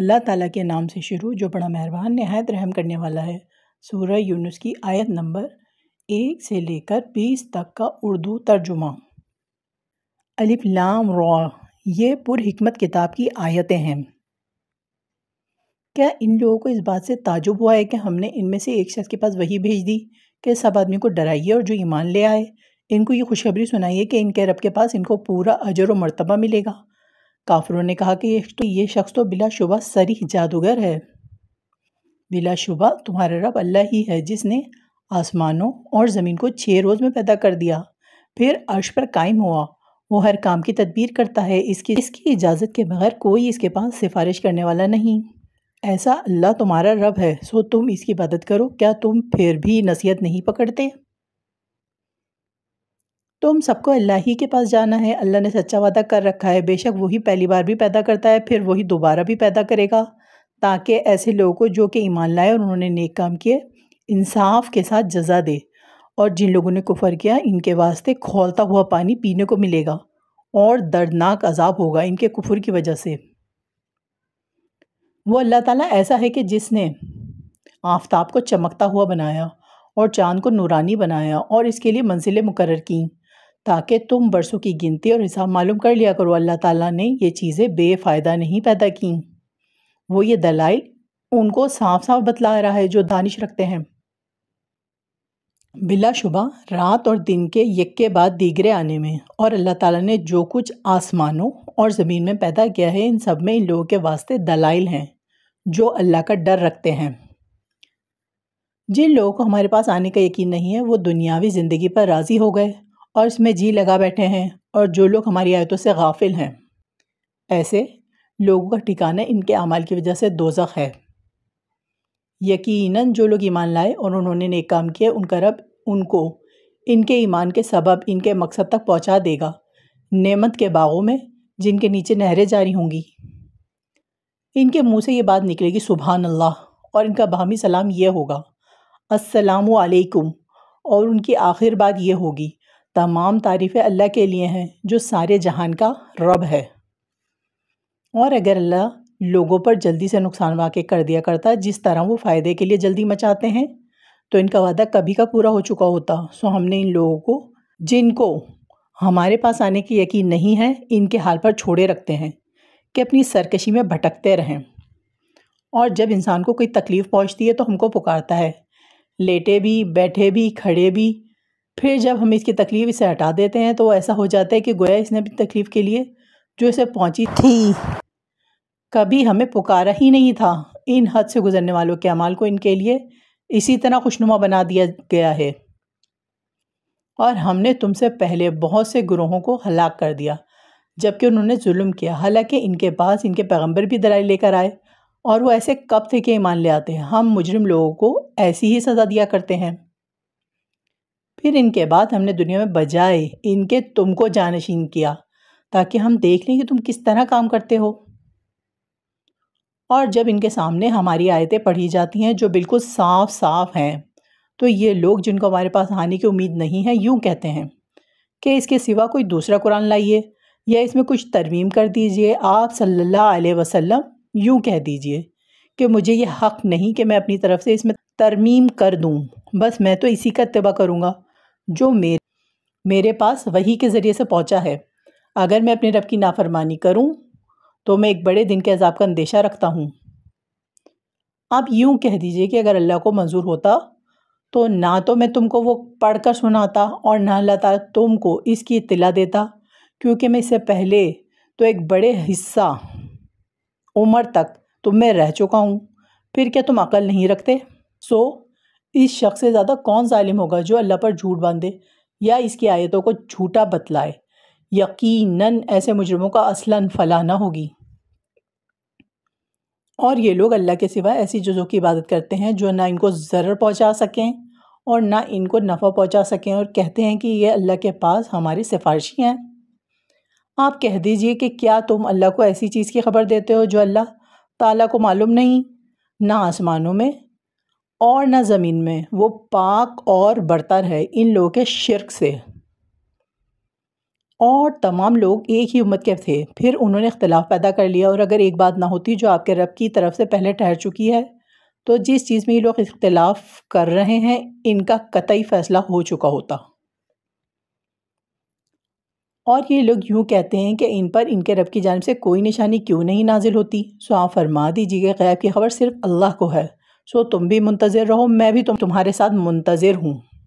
अल्लाह ताला के नाम से शुरू जो बड़ा मेहरबान नहायत रहम करने वाला है सूरह यूनुस की आयत नंबर एक से लेकर बीस तक का उर्दू तर्जुमा अलिफ लाम रॉ ये पुरहमत किताब की आयतें हैं क्या इन लोगों को इस बात से ताजुब हुआ है कि हमने इनमें से एक शख्स के पास वही भेज दी कि सब आदमी को डराइए और जो ईमान ले आए इनको ये खुशखबरी सुनाइए कि इनके रब के पास इनको पूरा अजर व मरतबा मिलेगा काफिरों ने कहा कि तो ये शख्स तो बिला शुबा सरीह जादूगर है बिला शुबा तुम्हारा रब अल्लाह ही है जिसने आसमानों और ज़मीन को छः रोज़ में पैदा कर दिया फिर अर्श पर कायम हुआ वो हर काम की तदबीर करता है इसकी इसकी इजाज़त के बगैर कोई इसके पास सिफारिश करने वाला नहीं ऐसा अल्लाह तुम्हारा रब है सो तुम इसकी इबादत करो क्या तुम फिर भी नसीहत नहीं पकड़ते तुम तो सबको अल्लाह ही के पास जाना है अल्लाह ने सच्चा वादा कर रखा है बेशक वही पहली बार भी पैदा करता है फिर वही दोबारा भी पैदा करेगा ताकि ऐसे लोगों को जो कि ईमान लाए और उन्होंने नेक काम किए इंसाफ के साथ जजा दे और जिन लोगों ने कुफर किया इनके वास्ते खोलता हुआ पानी पीने को मिलेगा और दर्दनाक अजाब होगा इनके कुफर की वजह से वो अल्लाह ताला ऐसा है कि जिसने आफ्ताब को चमकता हुआ बनाया और चाँद को नूरानी बनाया और इसके लिए मंजिलें मुकर कीं ताकि तुम बरसों की गिनती और हिसाब मालूम कर लिया करो अल्लाह ताला ने ये चीज़ें बेफ़ायदा नहीं पैदा कं वो ये दलाइल उनको साफ साफ बतला रहा है जो दानिश रखते हैं बिलाशुबा रात और दिन के यक्के बाद दीगरे आने में और अल्लाह ताला ने जो कुछ आसमानों और ज़मीन में पैदा किया है इन सब में इन लोगों के वास्ते दलाइल हैं जो अल्लाह का डर रखते हैं जिन लोगों को हमारे पास आने का यकीन नहीं है वो दुनियावी ज़िंदगी पर राज़ी हो गए और इसमें जी लगा बैठे हैं और जो लोग हमारी आयतों से गाफिल हैं ऐसे लोगों का ठिकाना इनके अमाल की वजह से दोजख है यकीनन जो लोग ईमान लाए और उन्होंने नेक काम किए उनका रब उनको इनके ईमान के सबब इनके मकसद तक पहुंचा देगा नेमत के बागों में जिनके नीचे नहरें जारी होंगी इनके मुंह से ये बात निकलेगी सुबहान अल्लाह और इनका बाहमी सलाम ये होगा अस्सलाम और उनकी आखिर बात यह होगी तमाम तारीफ़ें अल्लाह के लिए हैं जो सारे जहान का रब है और अगर अल्लाह लोगों पर जल्दी से नुकसान वाक़ कर दिया करता जिस तरह वो फ़ायदे के लिए जल्दी मचाते हैं तो इनका वादा कभी का पूरा हो चुका होता सो हमने इन लोगों को जिनको हमारे पास आने की यकीन नहीं है इनके हाल पर छोड़े रखते हैं कि अपनी सरकशी में भटकते रहें और जब इंसान को कोई तकलीफ़ पहुंचती है तो हमको पुकारता है लेटे भी बैठे भी खड़े भी फिर जब हम इसकी तकलीफ़ इसे हटा देते हैं तो ऐसा हो जाता है कि गोया इसने अपनी तकलीफ़ के लिए जो इसे पहुंची थी कभी हमें पुकारा ही नहीं था इन हद से गुज़रने वालों के अमाल को इनके लिए इसी तरह खुशनुमा बना दिया गया है और हमने तुमसे पहले बहुत से ग्रोहों को हलाक कर दिया जबकि उन्होंने जुल्म किया हालांकि इनके पास इनके पैगंबर भी दलाई लेकर आए और वो ऐसे कब थे कि ईमान ले आते हैं हम मुजरिम लोगों को ऐसी ही सज़ा दिया करते हैं फिर इनके बाद हमने दुनिया में बजाए इनके तुमको जानशीन किया ताकि हम देख लें कि तुम किस तरह काम करते हो और जब इनके सामने हमारी आयतें पढ़ी जाती हैं जो बिल्कुल साफ साफ हैं तो ये लोग जिनको हमारे पास आने की उम्मीद नहीं है यूँ कहते हैं कि इसके सिवा कोई दूसरा कुरान लाइए या इसमें कुछ तरमीम कर दीजिए आप सल्ला अलैहि यूँ कह दीजिए कि मुझे ये हक़ नहीं कि मैं अपनी तरफ से इसमें तरमीम कर दूँ बस मैं तो इसी का इतबा करूँगा जो मेरे मेरे पास वही के ज़रिए से पहुंचा है अगर मैं अपने रब की नाफरमानी करूं तो मैं एक बड़े दिन के अजाब का अंदेशा रखता हूं आप यूं कह दीजिए कि अगर अल्लाह को मंजूर होता तो ना तो मैं तुमको वो पढ़कर सुनाता और ना अल्लाह ताला तुमको इसकी इतला देता क्योंकि मैं इससे पहले तो एक बड़े हिस्सा उम्र तक तुम तो में रह चुका हूँ फिर क्या तुम अकल नहीं रखते सो इस शख्स से ज़्यादा कौन ालिम होगा जो अल्लाह पर झूठ बांधे या इसकी आयतों को झूठा बतलाए यकीनन ऐसे मुजरमों का असला फ़लाना होगी और ये लोग अल्लाह के सिवा ऐसी चीज़ों की इबादत करते हैं जो ना इनको ज़र्र पहुँचा सकें और ना इनको नफ़ा पहुँचा सकें और कहते हैं कि ये अल्लाह के पास हमारी सिफारशी हैं आप कह दीजिए कि क्या तुम अल्लाह को ऐसी चीज़ की खबर देते हो जो अल्लाह ताला को मालूम नहीं ना आसमानों में और न ज़मीन में वो पाक और बरतर है इन लोगों के शिरक से और तमाम लोग एक ही उम्मत के थे फिर उन्होंने इख्तलाफ पैदा कर लिया और अगर एक बात ना होती जो आपके रब की तरफ से पहले ठहर चुकी है तो जिस चीज़ में ये लोग इख्तलाफ कर रहे हैं इनका कतई फ़ैसला हो चुका होता और ये लोग यूँ कहते हैं कि इन पर इनके रब की जानब से कोई निशानी क्यों नहीं नाजिल होती सो तो आप फरमा दीजिए गैब की खबर सिर्फ अल्लाह को है सो तुम भी मुंतज़र रहो मैं भी तुम तुम्हारे साथ मुंतज़र हूँ